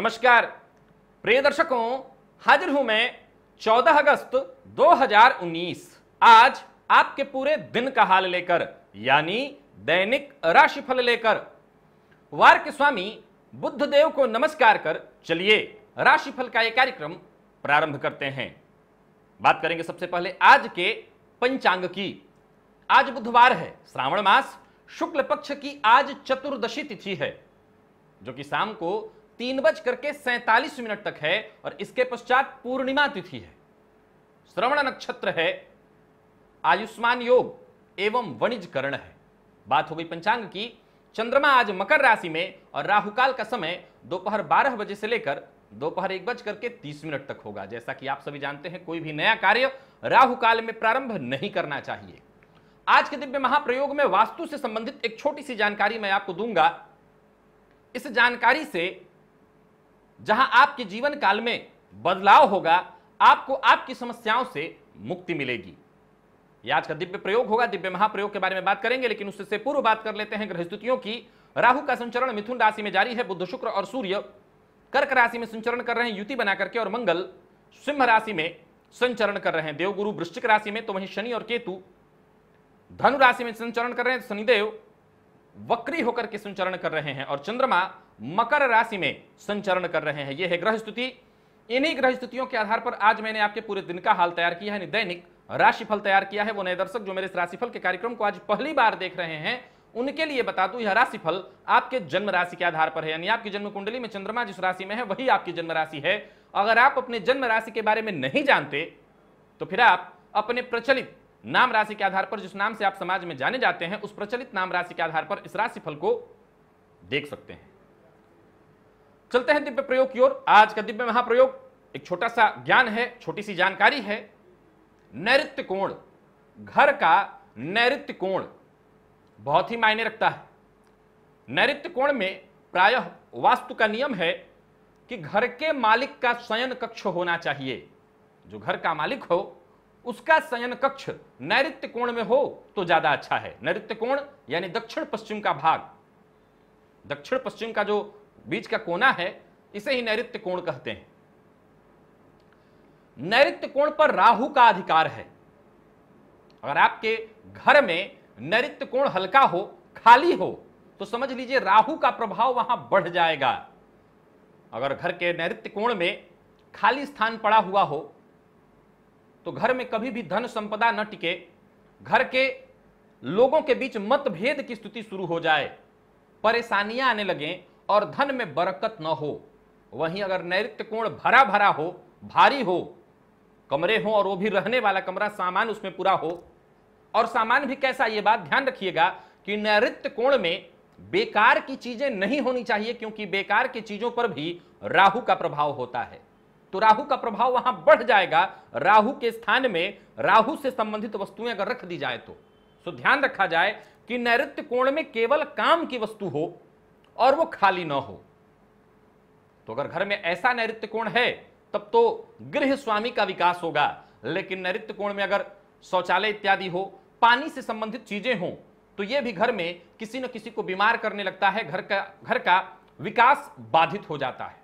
नमस्कार प्रिय दर्शकों हाजिर हूं मैं 14 अगस्त 2019 आज आपके पूरे दिन का हाल लेकर यानी दैनिक राशिफल लेकर वार के स्वामी बुद्धदेव को नमस्कार कर चलिए राशिफल का यह कार्यक्रम प्रारंभ करते हैं बात करेंगे सबसे पहले आज के पंचांग की आज बुधवार है श्रावण मास शुक्ल पक्ष की आज चतुर्दशी तिथि है जो कि शाम को तीन बज करके सैतालीस मिनट तक है और इसके पश्चात पूर्णिमा तिथि है श्रवण नक्षत्र है आयुष्मान योग एवं वणिज करण है बात हो गई पंचांग की चंद्रमा आज मकर राशि में और राहु काल का समय दोपहर बारह बजे से लेकर दोपहर एक बज करके तीस मिनट तक होगा जैसा कि आप सभी जानते हैं कोई भी नया कार्य राहु काल में प्रारंभ नहीं करना चाहिए आज के दिव्य महाप्रयोग में वास्तु से संबंधित एक छोटी सी जानकारी मैं आपको दूंगा इस जानकारी से जहां आपके जीवन काल में बदलाव होगा आपको आपकी समस्याओं से मुक्ति मिलेगी यह आज का दिव्य प्रयोग होगा दिव्य महाप्रयोग के बारे में बात करेंगे लेकिन उससे पूर्व बात कर लेते हैं ग्रहस्तुतियों की राहु का संचरण मिथुन राशि में जारी है बुद्ध शुक्र और सूर्य कर्क राशि में संचरण कर रहे हैं युति बना करके और मंगल सिंह राशि में संचरण कर रहे हैं देवगुरु वृश्चिक राशि में तो वहीं शनि और केतु धनु राशि में संचरण कर रहे हैं तो शनिदेव वक्री होकर के संचरण कर रहे हैं और चंद्रमा मकर राशि में संचरण कर रहे हैं यह है ग्रह स्तुति इन्हीं ग्रह स्थितियों के आधार पर आज मैंने आपके पूरे दिन का हाल तैयार किया है दैनिक राशिफल तैयार किया है वो नए दर्शक जो मेरे इस राशिफल के कार्यक्रम को आज पहली बार देख रहे हैं उनके लिए बता दूं यह राशिफल आपके जन्म राशि के आधार पर है यानी आपकी जन्म कुंडली में चंद्रमा जिस राशि में है वही आपकी जन्म राशि है अगर आप अपने जन्म राशि के बारे में नहीं जानते तो फिर आप अपने प्रचलित नाम राशि के आधार पर जिस नाम से आप समाज में जाने जाते हैं उस प्रचलित नाम राशि के आधार पर इस राशिफल को देख सकते हैं चलते हैं दिव्य प्रयोग की ओर आज का दिव्य महाप्रयोग एक छोटा सा ज्ञान है छोटी सी जानकारी है नैत्य कोण घर का नैत्य कोण बहुत ही मायने रखता है नैत्य कोण में प्रायः वास्तु का नियम है कि घर के मालिक का शयन कक्ष होना चाहिए जो घर का मालिक हो उसका शयन कक्ष नैत्य कोण में हो तो ज्यादा अच्छा है नैत्य कोण यानी दक्षिण पश्चिम का भाग दक्षिण पश्चिम का जो बीच का कोना है इसे ही नैत्य कोण कहते हैं नैत्य कोण पर राहु का अधिकार है अगर आपके घर में नैत्य कोण हल्का हो खाली हो तो समझ लीजिए राहु का प्रभाव वहां बढ़ जाएगा अगर घर के नैत्य कोण में खाली स्थान पड़ा हुआ हो तो घर में कभी भी धन संपदा न टिके घर के लोगों के बीच मतभेद की स्थिति शुरू हो जाए परेशानियां आने लगें और धन में बरकत न हो वहीं अगर नैत्य कोण भरा भरा हो भारी हो कमरे हो और वो भी रहने वाला कमरा सामान उसमें पूरा हो और सामान भी कैसा ये बात ध्यान रखिएगा कि नैत्य कोण में बेकार की चीजें नहीं होनी चाहिए क्योंकि बेकार की चीजों पर भी राहु का प्रभाव होता है तो राहु का प्रभाव वहां बढ़ जाएगा राहु के स्थान में राहु से संबंधित वस्तुएं अगर रख दी जाए तो सो ध्यान रखा जाए कि नैत्य कोण में केवल काम की वस्तु हो और वो खाली ना हो तो अगर घर में ऐसा नैत्य कोण है तब तो गृह स्वामी का विकास होगा लेकिन नैत्य कोण में अगर शौचालय इत्यादि हो पानी से संबंधित चीजें हो तो यह भी घर में किसी न किसी को बीमार करने लगता है घर का घर का विकास बाधित हो जाता है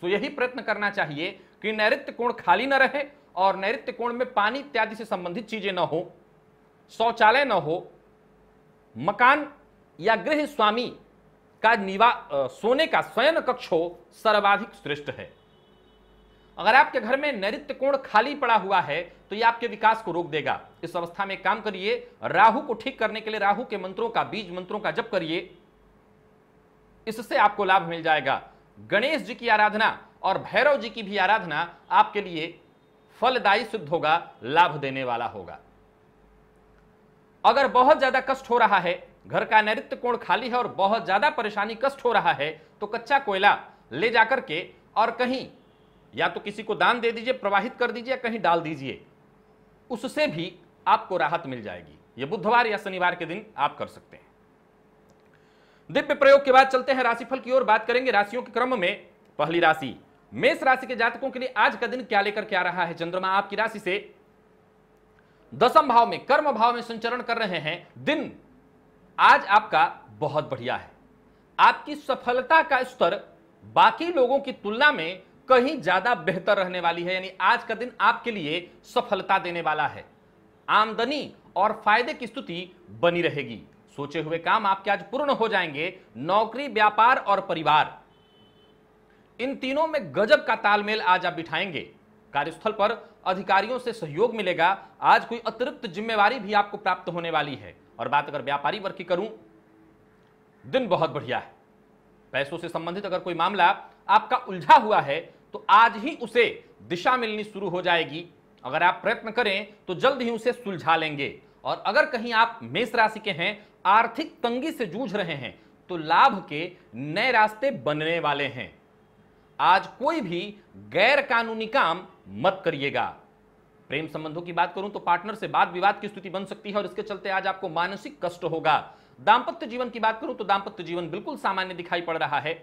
तो यही प्रयत्न करना चाहिए कि नैत्य कोण खाली न रहे और नैत्य कोण में पानी इत्यादि से संबंधित चीजें न हो शौचालय न हो मकान या गृह स्वामी का निवा सोने का स्वयं कक्ष हो सर्वाधिक श्रेष्ठ है अगर आपके घर में नैत्य कोण खाली पड़ा हुआ है तो यह आपके विकास को रोक देगा इस अवस्था में काम करिए राहु को ठीक करने के लिए राहु के मंत्रों का बीज मंत्रों का जप करिए इससे आपको लाभ मिल जाएगा गणेश जी की आराधना और भैरव जी की भी आराधना आपके लिए फलदायी सिद्ध होगा लाभ देने वाला होगा अगर बहुत ज्यादा कष्ट हो रहा है घर का नैत्य कोण खाली है और बहुत ज़्यादा परेशानी कष्ट हो रहा है तो कच्चा कोयला ले जाकर के और कहीं या तो किसी को दान दे दीजिए प्रवाहित कर दीजिए या कहीं डाल दीजिए उससे भी आपको राहत मिल जाएगी यह बुधवार या शनिवार के दिन आप कर सकते हैं दिव्य प्रयोग के बाद चलते हैं राशिफल की ओर बात करेंगे राशियों के क्रम में पहली राशि मेष राशि के जातकों के लिए आज का दिन क्या लेकर के आ रहा है चंद्रमा आपकी राशि से दसम भाव में कर्म भाव में संचरण कर रहे हैं दिन आज आपका बहुत बढ़िया है आपकी सफलता का स्तर बाकी लोगों की तुलना में कहीं ज्यादा बेहतर रहने वाली है यानी आज का दिन आपके लिए सफलता देने वाला है आमदनी और फायदे की स्तुति बनी रहेगी सोचे हुए काम आपके आज पूर्ण हो जाएंगे नौकरी व्यापार और परिवार इन तीनों में गजब का तालमेल आज आप बिठाएंगे कार्यस्थल पर अधिकारियों से सहयोग मिलेगा आज कोई अतिरिक्त जिम्मेवारी भी आपको प्राप्त होने वाली है और बात अगर व्यापारी वर्ग की करूं दिन बहुत बढ़िया है पैसों से संबंधित अगर कोई मामला आपका उलझा हुआ है तो आज ही उसे दिशा मिलनी शुरू हो जाएगी अगर आप प्रयत्न करें तो जल्द ही उसे सुलझा लेंगे और अगर कहीं आप मेष राशि के हैं आर्थिक तंगी से जूझ रहे हैं तो लाभ के नए रास्ते बनने वाले हैं आज कोई भी गैर कानूनी काम मत करिएगा प्रेम संबंधों की बात करूं तो पार्टनर से बात विवाद की स्थिति बन सकती है और इसके चलते आज आपको मानसिक कष्ट होगा दाम्पत्य जीवन की बात करूं तो दाम्पत्य जीवन बिल्कुल सामान्य दिखाई पड़ रहा है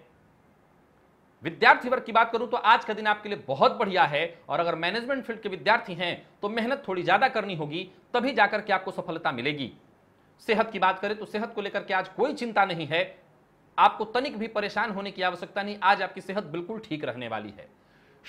विद्यार्थी वर्ग की बात करूं तो आज का दिन आपके लिए बहुत बढ़िया है और अगर मैनेजमेंट फील्ड के विद्यार्थी हैं तो मेहनत थोड़ी ज्यादा करनी होगी तभी जाकर के आपको सफलता मिलेगी सेहत की बात करें तो सेहत को लेकर के आज कोई चिंता नहीं है आपको तनिक भी परेशान होने की आवश्यकता नहीं आज आपकी सेहत बिल्कुल ठीक रहने वाली है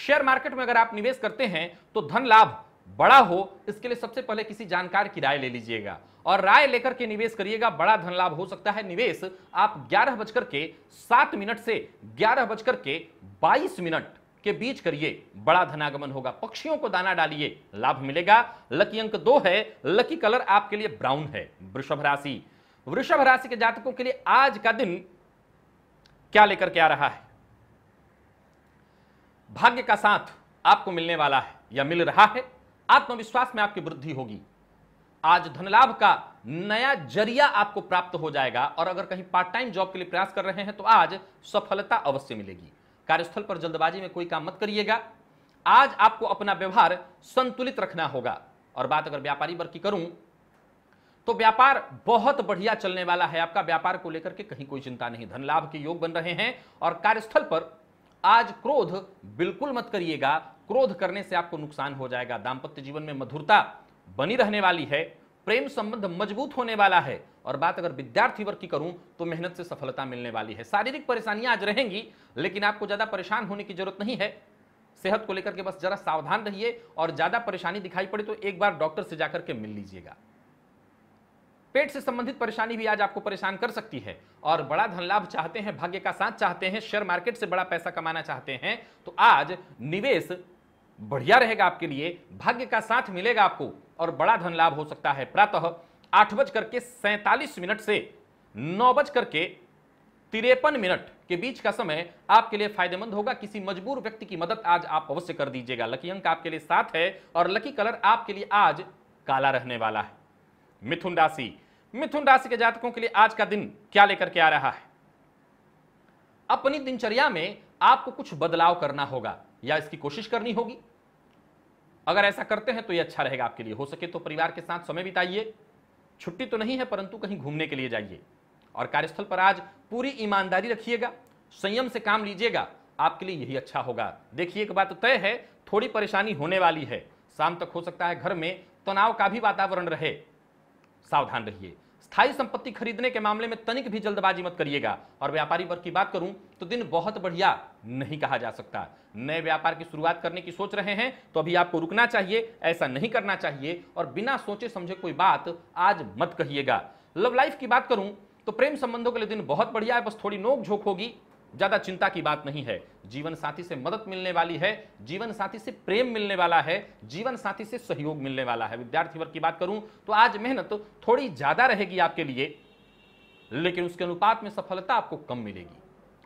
शेयर मार्केट में अगर आप निवेश करते हैं तो धन लाभ बड़ा हो इसके लिए सबसे पहले किसी जानकार की राय ले लीजिएगा और राय लेकर के निवेश करिएगा बड़ा धन लाभ हो सकता है निवेश आप ग्यारह बजकर के सात मिनट से ग्यारह बजकर के बाईस मिनट के बीच करिए बड़ा धनागमन होगा पक्षियों को दाना डालिए लाभ मिलेगा लकी अंक दो है लकी कलर आपके लिए ब्राउन है वृषभ राशि वृषभ राशि के जातकों के लिए आज का दिन क्या लेकर के आ रहा है भाग्य का साथ आपको मिलने वाला है या मिल रहा है आत्मविश्वास में आपकी वृद्धि होगी आज धनलाभ का नया जरिया आपको प्राप्त हो जाएगा और अगर कहीं पार्ट टाइम जॉब के लिए प्रयास कर रहे हैं तो आज सफलता अवश्य मिलेगी कार्यस्थल पर जल्दबाजी में कोई काम मत करिएगा आज आपको अपना व्यवहार संतुलित रखना होगा और बात अगर व्यापारी वर्ग की करूं तो व्यापार बहुत बढ़िया चलने वाला है आपका व्यापार को लेकर के कहीं कोई चिंता नहीं धन लाभ के योग बन रहे हैं और कार्यस्थल पर आज क्रोध बिल्कुल मत करिएगा क्रोध करने से आपको नुकसान हो जाएगा दाम्पत्य जीवन में मधुरता बनी रहने वाली है प्रेम संबंध मजबूत होने वाला है और बात अगर विद्यार्थी वर्ग की करूं तो मेहनत से सफलता मिलने वाली है शारीरिक परेशानियां आज रहेंगी लेकिन आपको ज्यादा परेशान होने की जरूरत नहीं है सेहत को लेकर के बस जरा सावधान रहिए और ज्यादा परेशानी दिखाई पड़े तो एक बार डॉक्टर से जाकर के मिल लीजिएगा पेट से संबंधित परेशानी भी आज आपको परेशान कर सकती है और बड़ा धन लाभ चाहते हैं भाग्य का साथ चाहते हैं शेयर मार्केट से बड़ा पैसा कमाना चाहते हैं तो आज निवेश बढ़िया रहेगा आपके लिए भाग्य का साथ मिलेगा आपको और बड़ा धन लाभ हो सकता है प्रातः आठ बज करके सैंतालीस मिनट से नौ बज करके तिरपन मिनट के बीच का समय आपके लिए फायदेमंद होगा किसी मजबूर व्यक्ति की मदद आज आप अवश्य कर दीजिएगा लकी अंक आपके लिए साथ है और लकी कलर आपके लिए आज काला रहने वाला है मिथुन राशि मिथुन राशि के जातकों के लिए आज का दिन क्या लेकर के आ रहा है अपनी दिनचर्या में आपको कुछ बदलाव करना होगा या इसकी कोशिश करनी होगी अगर ऐसा करते हैं तो यह अच्छा रहेगा आपके लिए हो सके तो परिवार के साथ समय बिताइए छुट्टी तो नहीं है परंतु कहीं घूमने के लिए जाइए और कार्यस्थल पर आज पूरी ईमानदारी रखिएगा संयम से काम लीजिएगा आपके लिए यही अच्छा होगा देखिए एक बात तो तय है थोड़ी परेशानी होने वाली है शाम तक हो सकता है घर में तनाव का भी वातावरण रहे सावधान रहिए स्थायी संपत्ति खरीदने के मामले में तनिक भी जल्दबाजी मत करिएगा और व्यापारी वर्ग की बात करूं तो दिन बहुत बढ़िया नहीं कहा जा सकता नए व्यापार की शुरुआत करने की सोच रहे हैं तो अभी आपको रुकना चाहिए ऐसा नहीं करना चाहिए और बिना सोचे समझे कोई बात आज मत कहिएगा लव लाइफ की बात करूं तो प्रेम संबंधों के लिए दिन बहुत बढ़िया है बस थोड़ी नोक झोंक होगी ज्यादा चिंता की बात नहीं है जीवन साथी से मदद मिलने वाली है जीवन साथी से प्रेम मिलने वाला है जीवन साथी से सहयोग मिलने वाला है विद्यार्थी वर्ग की बात करूं तो आज मेहनत तो थोड़ी ज्यादा रहेगी आपके लिए लेकिन उसके अनुपात में सफलता आपको कम मिलेगी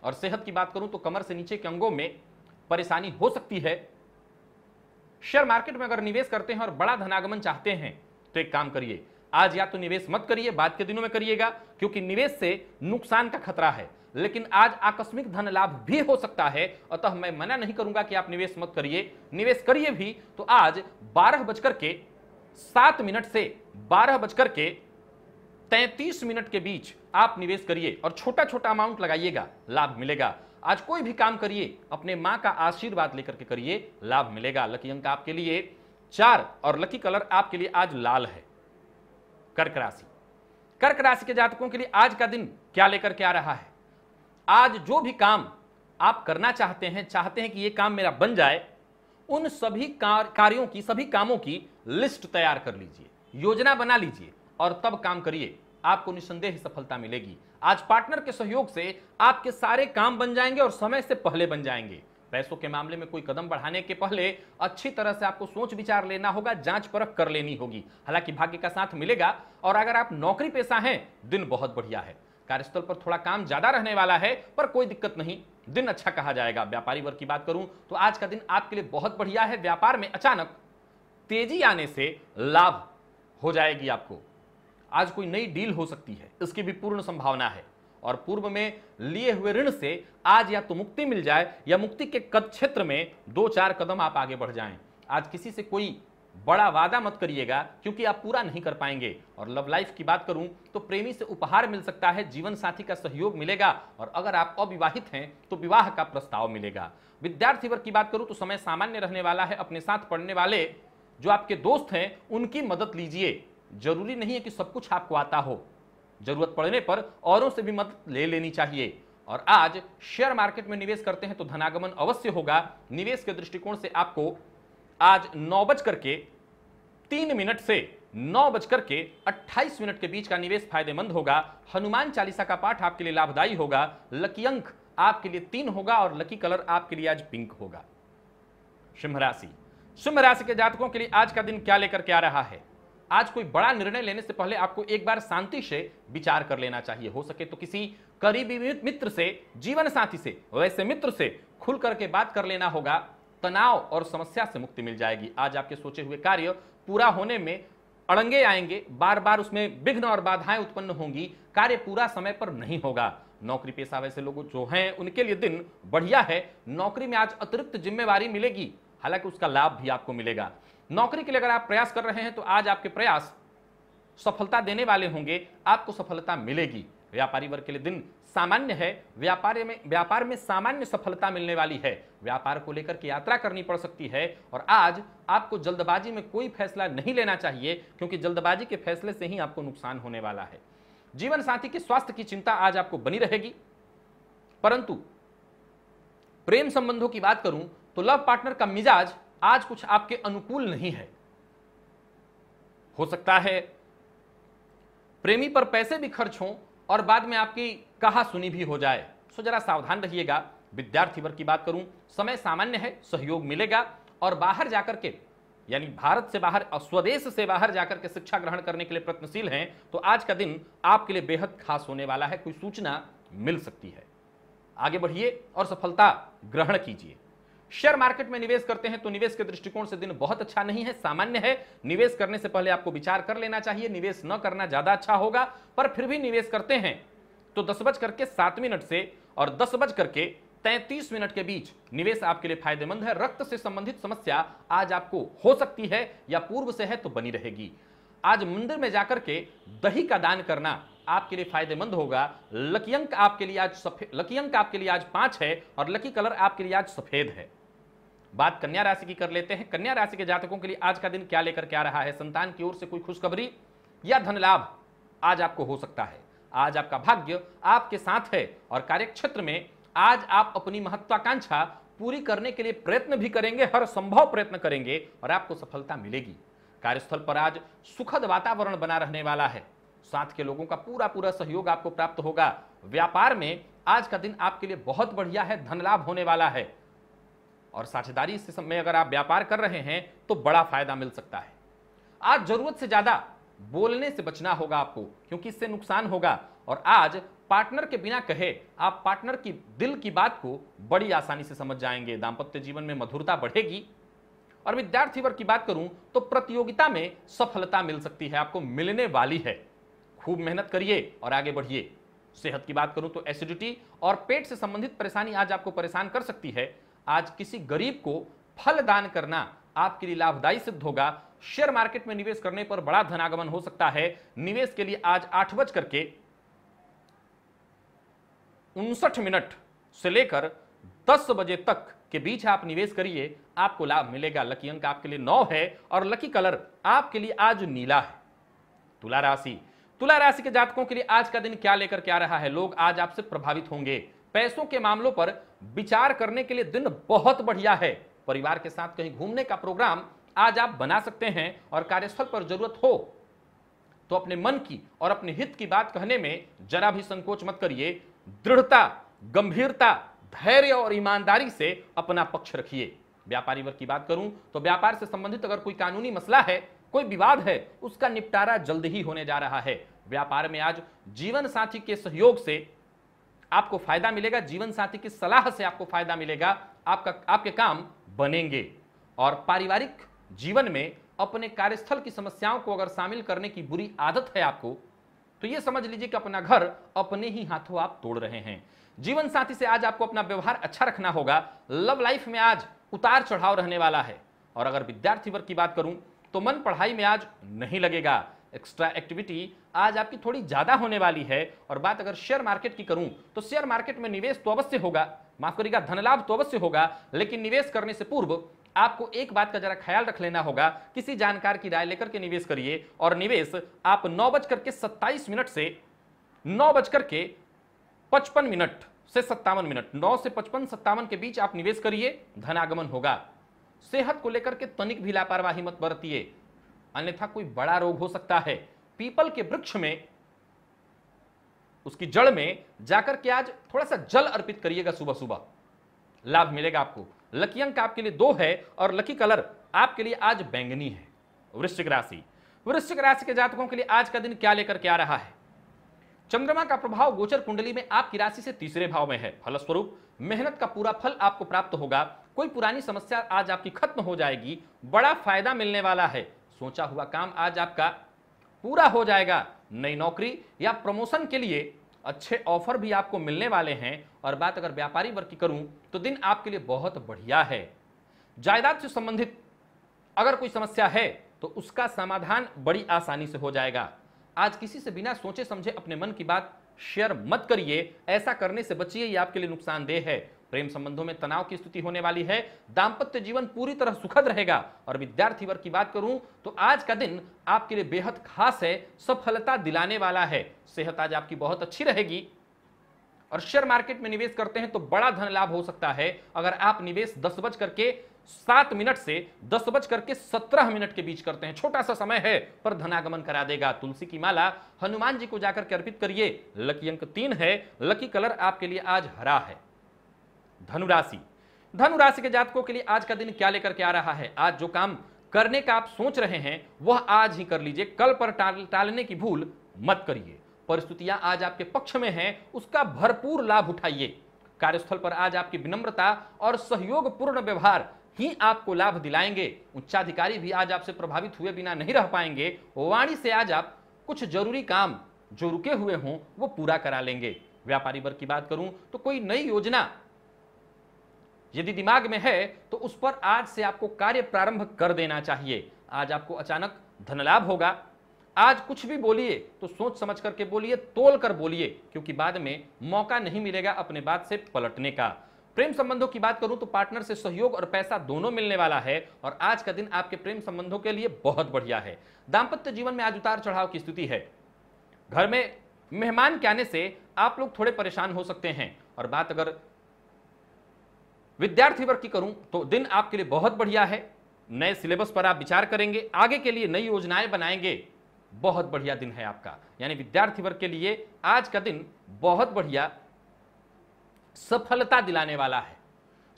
और सेहत की बात करूं तो कमर से नीचे के अंगों में परेशानी हो सकती है शेयर मार्केट में अगर निवेश करते हैं और बड़ा धनागमन चाहते हैं तो एक काम करिए आज या तो निवेश मत करिए बाद के दिनों में करिएगा क्योंकि निवेश से नुकसान का खतरा है लेकिन आज आकस्मिक धन लाभ भी हो सकता है अतः मैं मना नहीं करूंगा कि आप निवेश मत करिए निवेश करिए भी तो आज बारह बजकर के सात मिनट से बारह बजकर के तैतीस मिनट के बीच आप निवेश करिए और छोटा छोटा अमाउंट लगाइएगा लाभ मिलेगा आज कोई भी काम करिए अपने माँ का आशीर्वाद लेकर के करिए लाभ मिलेगा लकी अंक आपके लिए चार और लकी कलर आपके लिए आज लाल है कर्क राशि कर्क राशि के जातकों के लिए आज का दिन क्या लेकर के आ रहा है आज जो भी काम आप करना चाहते हैं चाहते हैं कि ये काम मेरा बन जाए उन सभी कार्यों की सभी कामों की लिस्ट तैयार कर लीजिए योजना बना लीजिए और तब काम करिए आपको निसंदेह सफलता मिलेगी आज पार्टनर के सहयोग से आपके सारे काम बन जाएंगे और समय से पहले बन जाएंगे पैसों के मामले में कोई कदम बढ़ाने के पहले अच्छी तरह से आपको सोच विचार लेना होगा जांच परख कर लेनी होगी हालांकि भाग्य का साथ मिलेगा और अगर आप नौकरी पेशा हैं दिन बहुत बढ़िया है कार्यस्थल पर थोड़ा काम ज़्यादा रहने वाला है पर कोई दिक्कत नहीं दिन अच्छा कहा जाएगा व्यापारी वर्ग की बात करूं तो आज का दिन आपके लिए बहुत बढ़िया है व्यापार में अचानक तेजी आने से लाभ हो जाएगी आपको आज कोई नई डील हो सकती है इसकी भी पूर्ण संभावना है और पूर्व में लिए हुए ऋण से आज या तो मुक्ति मिल जाए या मुक्ति के क्षेत्र में दो चार कदम आप आगे बढ़ जाएं आज किसी से कोई बड़ा वादा मत करिएगा क्योंकि आप पूरा नहीं कर पाएंगे और लव लाइफ की बात करूं तो प्रेमी से उपहार मिल सकता है जीवन साथी का सहयोग मिलेगा और अगर आप अविवाहित हैं तो विवाह का प्रस्ताव मिलेगा विद्यार्थी वर्ग की बात करूं तो समय सामान्य रहने वाला है अपने साथ पढ़ने वाले जो आपके दोस्त हैं उनकी मदद लीजिए जरूरी नहीं है कि सब कुछ आपको आता हो जरूरत पड़ने पर औरों से भी मदद ले लेनी चाहिए और आज शेयर मार्केट में निवेश करते हैं तो धनागमन अवश्य होगा निवेश के दृष्टिकोण से आपको आज नौ बज करके तीन मिनट से नौ बजकर के अट्ठाईस मिनट के बीच का निवेश फायदेमंद होगा हनुमान चालीसा का पाठ आपके लिए लाभदायी होगा लकी अंक आपके लिए तीन होगा और लकी कलर आपके लिए आज पिंक होगा सिंह राशि सिंह राशि के जातकों के लिए आज का दिन क्या लेकर के आ रहा है आज कोई बड़ा निर्णय लेने से पहले आपको एक बार शांति से विचार कर लेना चाहिए हो सके तो किसी करीबी मित्र से जीवन साथी से वैसे मित्र से खुल करके बात कर लेना होगा तनाव और समस्या से मुक्ति मिल जाएगी आज आपके सोचे हुए कार्य पूरा होने में अड़ंगे आएंगे बार बार उसमें विघ्न और बाधाएं उत्पन्न होंगी कार्य पूरा समय पर नहीं होगा नौकरी पेशा वैसे लोग जो हैं उनके लिए दिन बढ़िया है नौकरी में आज अतिरिक्त जिम्मेवारी मिलेगी हालांकि उसका लाभ भी आपको मिलेगा नौकरी के लिए अगर आप प्रयास कर रहे हैं तो आज आपके प्रयास सफलता देने वाले होंगे आपको सफलता मिलेगी व्यापारी वर्ग के लिए दिन सामान्य है व्यापार में व्यापार में सामान्य सफलता मिलने वाली है व्यापार को लेकर के यात्रा करनी पड़ सकती है और आज आपको जल्दबाजी में कोई फैसला नहीं लेना चाहिए क्योंकि जल्दबाजी के फैसले से ही आपको नुकसान होने वाला है जीवन साथी के स्वास्थ्य की चिंता आज आपको बनी रहेगी परंतु प्रेम संबंधों की बात करूं तो लव पार्टनर का मिजाज आज कुछ आपके अनुकूल नहीं है हो सकता है प्रेमी पर पैसे भी खर्च हों और बाद में आपकी कहा सुनी भी हो जाए सो जरा सावधान रहिएगा विद्यार्थी वर्ग की बात करूं समय सामान्य है सहयोग मिलेगा और बाहर जाकर के यानी भारत से बाहर स्वदेश से बाहर जाकर के शिक्षा ग्रहण करने के लिए प्रयत्नशील हैं तो आज का दिन आपके लिए बेहद खास होने वाला है कोई सूचना मिल सकती है आगे बढ़िए और सफलता ग्रहण कीजिए शेयर मार्केट में निवेश करते हैं तो निवेश के दृष्टिकोण से दिन बहुत अच्छा नहीं है सामान्य है निवेश करने से पहले आपको विचार कर लेना चाहिए निवेश न करना ज्यादा अच्छा होगा पर फिर भी निवेश करते हैं तो दस बज करके सात मिनट से और दस बज करके तैतीस मिनट के बीच निवेश आपके लिए फायदेमंद है रक्त से संबंधित समस्या आज आपको हो सकती है या पूर्व से है तो बनी रहेगी आज मंदिर में जाकर के दही का दान करना आपके लिए फायदेमंद होगा लकी अंक आपके लिए आज सफेद लकी अंक आपके लिए आज पांच है और लकी कलर आपके लिए आज सफेद है बात कन्या राशि की कर लेते हैं कन्या राशि के जातकों के लिए आज का दिन क्या लेकर क्या रहा है संतान की ओर से कोई खुशखबरी या धन लाभ आज आपको हो सकता है आज आपका भाग्य आपके साथ है और कार्यक्षेत्र में आज आप अपनी महत्वाकांक्षा पूरी करने के लिए प्रयत्न भी करेंगे हर संभव प्रयत्न करेंगे और आपको सफलता मिलेगी कार्यस्थल पर आज सुखद वातावरण बना रहने वाला है साथ के लोगों का पूरा पूरा सहयोग आपको प्राप्त होगा व्यापार में आज का दिन आपके लिए बहुत बढ़िया है धन लाभ होने वाला है और साझेदारी से समय अगर आप व्यापार कर रहे हैं तो बड़ा फायदा मिल सकता है आज जरूरत से ज्यादा बोलने से बचना होगा आपको क्योंकि इससे नुकसान होगा और आज पार्टनर के बिना कहे आप पार्टनर की दिल की बात को बड़ी आसानी से समझ जाएंगे दाम्पत्य जीवन में मधुरता बढ़ेगी और विद्यार्थी वर्ग की बात करूं तो प्रतियोगिता में सफलता मिल सकती है आपको मिलने वाली है खूब मेहनत करिए और आगे बढ़िए सेहत की बात करूं तो एसिडिटी और पेट से संबंधित परेशानी आज आपको परेशान कर सकती है आज किसी गरीब को फल दान करना आपके लिए लाभदायी सिद्ध होगा शेयर मार्केट में निवेश करने पर बड़ा धनागमन हो सकता है निवेश के लिए आज आठ बज करके उनसठ मिनट से लेकर 10 बजे तक के बीच आप निवेश करिए आपको लाभ मिलेगा लकी अंक आपके लिए नौ है और लकी कलर आपके लिए आज नीला है तुला राशि तुला राशि के जातकों के लिए आज का दिन क्या लेकर क्या रहा है लोग आज आपसे प्रभावित होंगे पैसों के मामलों पर विचार करने के लिए दिन बहुत बढ़िया है परिवार के साथ कहीं घूमने का प्रोग्राम आज आप बना सकते हैं और कार्यस्थल पर जरूरत हो तो अपने मन की और अपने हित की बात कहने में जरा भी संकोच मत करिए दृढ़ता गंभीरता धैर्य और ईमानदारी से अपना पक्ष रखिए व्यापारी वर्ग की बात करूं तो व्यापार से संबंधित अगर कोई कानूनी मसला है कोई विवाद है उसका निपटारा जल्द ही होने जा रहा है व्यापार में आज जीवन साथी के सहयोग से आपको फायदा मिलेगा जीवन साथी की सलाह से आपको फायदा मिलेगा आपका आपके काम बनेंगे और पारिवारिक जीवन में अपने कार्यस्थल की समस्याओं को अगर शामिल करने की बुरी आदत है आपको तो यह समझ लीजिए कि अपना घर अपने ही हाथों आप तोड़ रहे हैं जीवन साथी से आज आपको अपना व्यवहार अच्छा रखना होगा लव लाइफ में आज उतार चढ़ाव रहने वाला है और अगर विद्यार्थी वर्ग की बात करूं तो मन पढ़ाई में आज नहीं लगेगा एक्स्ट्रा एक्टिविटी आज आपकी थोड़ी ज़्यादा होने वाली है और बात अगर शेयर मार्केट की करूं तो शेयर मार्केट में निवेश तो अवश्य होगा माफ करिएगा धन लाभ तो अवश्य होगा लेकिन निवेश करने से पूर्व आपको एक बात का जरा ख्याल रख लेना होगा किसी जानकार की राय लेकर के निवेश करिए और निवेश आप नौ बजकर के सत्ताईस मिनट से नौ बजकर के पचपन मिनट से सत्तावन मिनट नौ से पचपन सत्तावन के बीच आप निवेश करिए धनागमन होगा सेहत को लेकर के तनिक भी लापरवाही मत बरतिए अन्यथा कोई बड़ा रोग हो सकता है पीपल के वृक्ष में उसकी जड़ में जाकर के आज थोड़ा सा जल अर्पित करिएगा सुबह सुबह लाभ मिलेगा आपको लकी अंक आपके लिए दो है और लकी कलर आपके लिए आज बैंगनी है वृश्चिक राशि वृश्चिक राशि के जातकों के लिए आज का दिन क्या लेकर के आ रहा है चंद्रमा का प्रभाव गोचर कुंडली में आपकी राशि से तीसरे भाव में है फलस्वरूप मेहनत का पूरा फल आपको प्राप्त होगा कोई पुरानी समस्या आज आपकी खत्म हो जाएगी बड़ा फायदा मिलने वाला है सोचा हुआ काम आज आपका पूरा हो जाएगा नई नौकरी या प्रमोशन के लिए अच्छे ऑफर भी आपको मिलने वाले हैं और बात अगर व्यापारी वर्ग की करूं तो दिन आपके लिए बहुत बढ़िया है जायदाद से संबंधित अगर कोई समस्या है तो उसका समाधान बड़ी आसानी से हो जाएगा आज किसी से बिना सोचे समझे अपने मन की बात शेयर मत करिए ऐसा करने से बचिए ये आपके लिए नुकसानदेह है प्रेम संबंधों में तनाव की स्थिति होने वाली है दाम्पत्य जीवन पूरी तरह सुखद रहेगा और विद्यार्थी वर्ग की बात करूं तो आज का दिन आपके लिए बेहद खास है सफलता दिलाने वाला है सेहत आज आपकी बहुत अच्छी रहेगी और शेयर मार्केट में निवेश करते हैं तो बड़ा धन लाभ हो सकता है अगर आप निवेश दस बज करके सात मिनट से दस बज करके सत्रह मिनट के बीच करते हैं छोटा सा समय है पर धनागमन करा देगा तुलसी की माला हनुमान जी को जाकर के अर्पित करिए लकी अंक तीन है लकी कलर आपके लिए आज हरा है धनुराशि धनुराशि के जातकों के लिए आज का दिन क्या लेकर के आ रहा है आज जो काम करने का आप सोच रहे हैं वह आज ही कर लीजिए कल पर टाल, टालने की भूल मत करिए परिस्थितियां आज आपके पक्ष में हैं उसका भरपूर लाभ उठाइए कार्यस्थल पर आज आपकी विनम्रता और सहयोगपूर्ण व्यवहार ही आपको लाभ दिलाएंगे उच्चाधिकारी भी आज आपसे प्रभावित हुए बिना नहीं रह पाएंगे वाणी से आज आप कुछ जरूरी काम जो रुके हुए हों वो पूरा करा लेंगे व्यापारी वर्ग की बात करूं तो कोई नई योजना यदि दिमाग में है तो उस पर आज से आपको कार्य प्रारंभ कर देना चाहिए आज आपको अचानक धनलाभ होगा आज कुछ भी बोलिए तो सोच समझ करके बोलिए तोल कर बोलिए क्योंकि बाद में मौका नहीं मिलेगा अपने बात से पलटने का प्रेम संबंधों की बात करूं तो पार्टनर से सहयोग और पैसा दोनों मिलने वाला है और आज का दिन आपके प्रेम संबंधों के लिए बहुत बढ़िया है दाम्पत्य जीवन में आज उतार चढ़ाव की स्थिति है घर में मेहमान के आने से आप लोग थोड़े परेशान हो सकते हैं और बात अगर विद्यार्थी वर्ग की करूं तो दिन आपके लिए बहुत बढ़िया है नए सिलेबस पर आप विचार करेंगे आगे के लिए नई योजनाएं बनाएंगे बहुत बढ़िया दिन है आपका यानी विद्यार्थी वर्ग के लिए आज का दिन बहुत बढ़िया सफलता दिलाने वाला है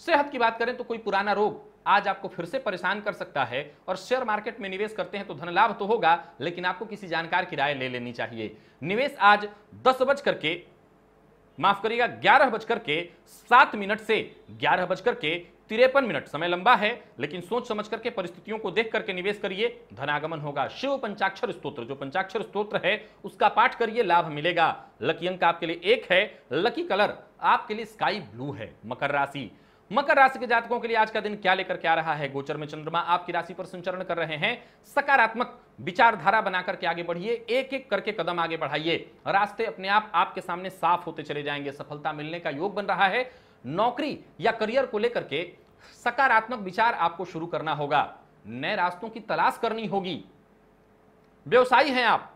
सेहत की बात करें तो कोई पुराना रोग आज आपको फिर से परेशान कर सकता है और शेयर मार्केट में निवेश करते हैं तो धन लाभ तो होगा लेकिन आपको किसी जानकार की राय ले लेनी चाहिए निवेश आज दस बज करके माफ करिएगा ग्यारह बजकर के सात मिनट से ग्यारह बजकर के तिरपन मिनट समय लंबा है लेकिन सोच समझ करके परिस्थितियों को देख करके निवेश करिए धनागमन होगा शिव पंचाक्षर स्तोत्र जो पंचाक्षर स्तोत्र है उसका पाठ करिए लाभ मिलेगा लकी अंक आपके लिए एक है लकी कलर आपके लिए स्काई ब्लू है मकर राशि मकर राशि के जातकों के लिए आज का दिन क्या लेकर क्या रहा है गोचर में चंद्रमा आपकी राशि पर संचरण कर रहे हैं सकारात्मक विचारधारा बनाकर के आगे बढ़िए एक एक करके कदम आगे बढ़ाइए रास्ते अपने आप आपके सामने साफ होते चले जाएंगे सफलता मिलने का योग बन रहा है नौकरी या करियर को लेकर के सकारात्मक विचार आपको शुरू करना होगा नए रास्तों की तलाश करनी होगी व्यवसायी हैं आप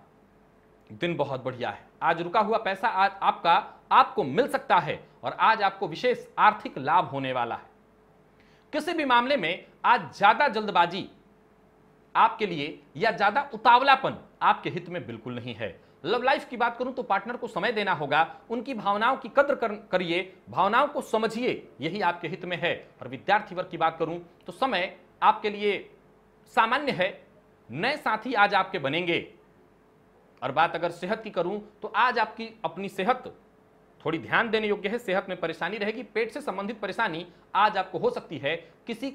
दिन बहुत बढ़िया है आज रुका हुआ पैसा आज आपका आपको मिल सकता है और आज आपको विशेष आर्थिक लाभ होने वाला है किसी भी मामले में आज ज्यादा जल्दबाजी आपके लिए या ज्यादा उतावलापन आपके हित में बिल्कुल नहीं है लव लाइफ की बात करूं तो पार्टनर को समय देना होगा उनकी भावनाओं की कद्र करिए भावनाओं को समझिए यही आपके हित में है और विद्यार्थी वर्ग की बात करूं तो समय आपके लिए सामान्य है नए साथी आज आपके बनेंगे और बात अगर सेहत की करूं तो आज आपकी अपनी सेहत थोड़ी ध्यान देने योग्य है सेहत में परेशानी रहेगी पेट से संबंधित परेशानी आज आपको हो सकती है किसी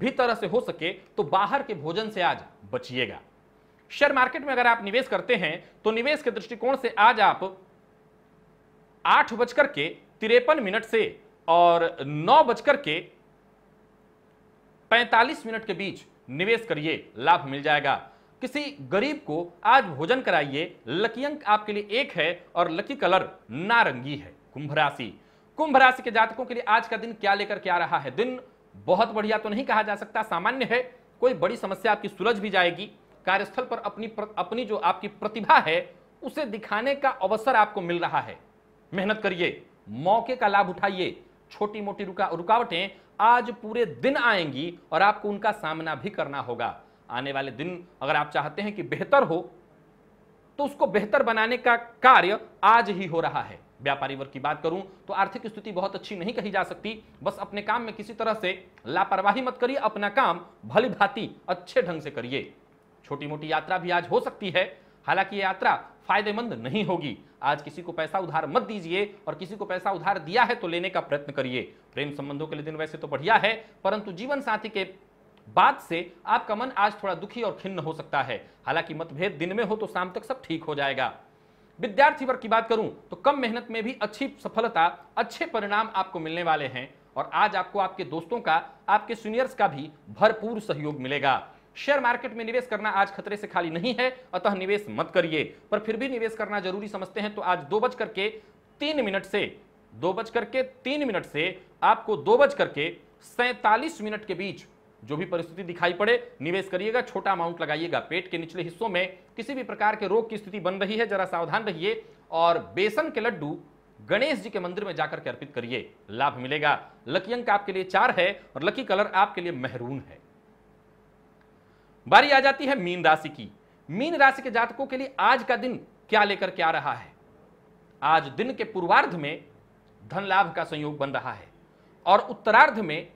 भी तरह से हो सके तो बाहर के भोजन से आज बचिएगा शेयर मार्केट में अगर आप निवेश करते हैं तो निवेश के दृष्टिकोण से आज आप आठ बजकर के तिरपन मिनट से और नौ बजकर के पैंतालीस मिनट के बीच निवेश करिए लाभ मिल जाएगा किसी गरीब को आज भोजन कराइए लकी अंक आपके लिए एक है और लकी कलर नारंगी है कुंभ राशि कुंभ राशि के जातकों के लिए आज का दिन क्या लेकर के आ रहा है दिन बहुत बढ़िया तो नहीं कहा जा सकता सामान्य है कोई बड़ी समस्या आपकी सुलझ भी जाएगी कार्यस्थल पर अपनी प्र, अपनी जो आपकी प्रतिभा है उसे दिखाने का अवसर आपको मिल रहा है मेहनत करिए मौके का लाभ उठाइए छोटी मोटी रुका रुकावटें आज पूरे दिन आएंगी और आपको उनका सामना भी करना होगा आने वाले दिन अगर आप चाहते हैं कि बेहतर हो तो उसको बेहतर बनाने का कार्य आज ही हो रहा है व्यापारी वर्ग की बात करूं तो आर्थिक स्थिति बहुत अच्छी नहीं कही जा सकती बस अपने काम में किसी तरह से लापरवाही मत करिए अपना काम भली भांति अच्छे ढंग से करिए छोटी मोटी यात्रा भी आज हो सकती है हालांकि ये यात्रा फायदेमंद नहीं होगी आज किसी को पैसा उधार मत दीजिए और किसी को पैसा उधार दिया है तो लेने का प्रयत्न करिए प्रेम संबंधों के लिए दिन वैसे तो बढ़िया है परंतु जीवन साथी के बात से आपका मन आज थोड़ा दुखी और खिन्न हो सकता है हालांकि मतभेद दिन में हो तो शाम तक सब ठीक हो जाएगा विद्यार्थी वर्ग की बात करूं तो कम मेहनत में भी अच्छी सफलता अच्छे परिणाम आपको मिलने वाले हैं और आज आपको आपके दोस्तों का आपके सीनियर्स का भी भरपूर सहयोग मिलेगा शेयर मार्केट में निवेश करना आज खतरे से खाली नहीं है अतः निवेश मत करिए पर फिर भी निवेश करना जरूरी समझते हैं तो आज दो बज करके तीन मिनट से दो बज करके तीन मिनट से आपको दो बज करके सैतालीस मिनट के बीच जो भी परिस्थिति दिखाई पड़े निवेश करिएगा छोटा अमाउंट लगाइएगा पेट के निचले हिस्सों में किसी भी प्रकार के रोग की स्थिति बन रही है जरा सावधान रहिए और बेसन के लड्डू गणेश जी के मंदिर में जाकर के अर्पित करिए लाभ मिलेगा लकी अंक आपके लिए चार है और लकी कलर आपके लिए मेहरून है बारी आ जाती है मीन राशि की मीन राशि के जातकों के लिए आज का दिन क्या लेकर के आ रहा है आज दिन के पूर्वार्ध में धन लाभ का संयोग बन रहा है और उत्तरार्ध में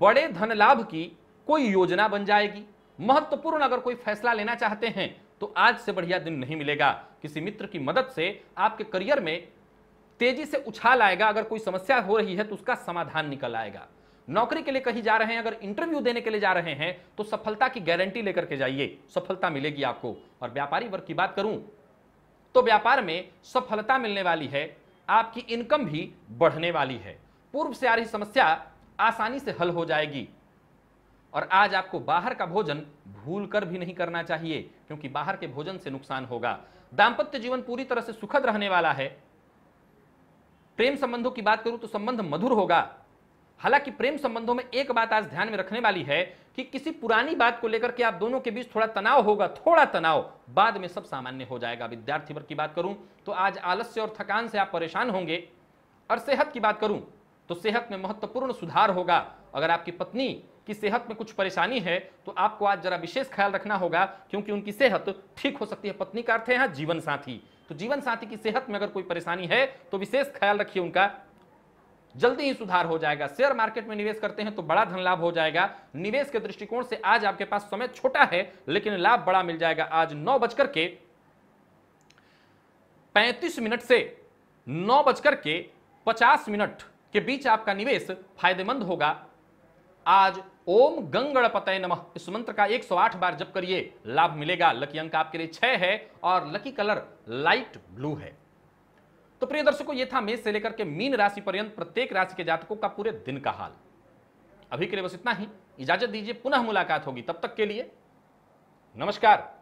बड़े धन लाभ की कोई योजना बन जाएगी महत्वपूर्ण अगर कोई फैसला लेना चाहते हैं तो आज से बढ़िया दिन नहीं मिलेगा किसी मित्र की मदद से आपके करियर में तेजी से उछाल आएगा अगर कोई समस्या हो रही है तो उसका समाधान निकल आएगा नौकरी के लिए कहीं जा रहे हैं अगर इंटरव्यू देने के लिए जा रहे हैं तो सफलता की गारंटी लेकर के जाइए सफलता मिलेगी आपको और व्यापारी वर्ग की बात करूं तो व्यापार में सफलता मिलने वाली है आपकी इनकम भी बढ़ने वाली है पूर्व से आ रही समस्या आसानी से हल हो जाएगी और आज आपको बाहर का भोजन भूल कर भी नहीं करना चाहिए क्योंकि बाहर के भोजन से नुकसान होगा दाम्पत्य जीवन पूरी तरह से सुखद रहने वाला है प्रेम संबंधों की बात करूं तो संबंध मधुर होगा हालांकि प्रेम संबंधों में एक बात आज ध्यान में रखने वाली है कि किसी पुरानी बात को लेकर के आप दोनों के बीच थोड़ा तनाव होगा थोड़ा तनाव बाद में सब सामान्य हो जाएगा विद्यार्थी वर्ग की बात करूं तो आज आलस्य और थकान से आप परेशान होंगे और सेहत की बात करूं तो सेहत में महत्वपूर्ण सुधार होगा अगर आपकी पत्नी की सेहत में कुछ परेशानी है तो आपको आज जरा विशेष ख्याल रखना होगा क्योंकि उनकी सेहत ठीक हो सकती है पत्नी का अर्थ है यहाँ जीवन साथी तो जीवन साथी की सेहत में अगर कोई परेशानी है तो विशेष ख्याल रखिए उनका जल्दी ही सुधार हो जाएगा शेयर मार्केट में निवेश करते हैं तो बड़ा धन लाभ हो जाएगा निवेश के दृष्टिकोण से आज आपके पास समय छोटा है लेकिन लाभ बड़ा मिल जाएगा आज नौ बजकर के पैंतीस मिनट से नौ बजकर के पचास मिनट के बीच आपका निवेश फायदेमंद होगा आज ओम गंगणपत नमः इस मंत्र का 108 बार जप करिए लाभ मिलेगा लकी अंक आपके लिए छह है और लकी कलर लाइट ब्लू है तो प्रिय दर्शकों ये था मेष से लेकर के मीन राशि पर्यंत प्रत्येक राशि के जातकों का पूरे दिन का हाल अभी के लिए बस इतना ही इजाजत दीजिए पुनः मुलाकात होगी तब तक के लिए नमस्कार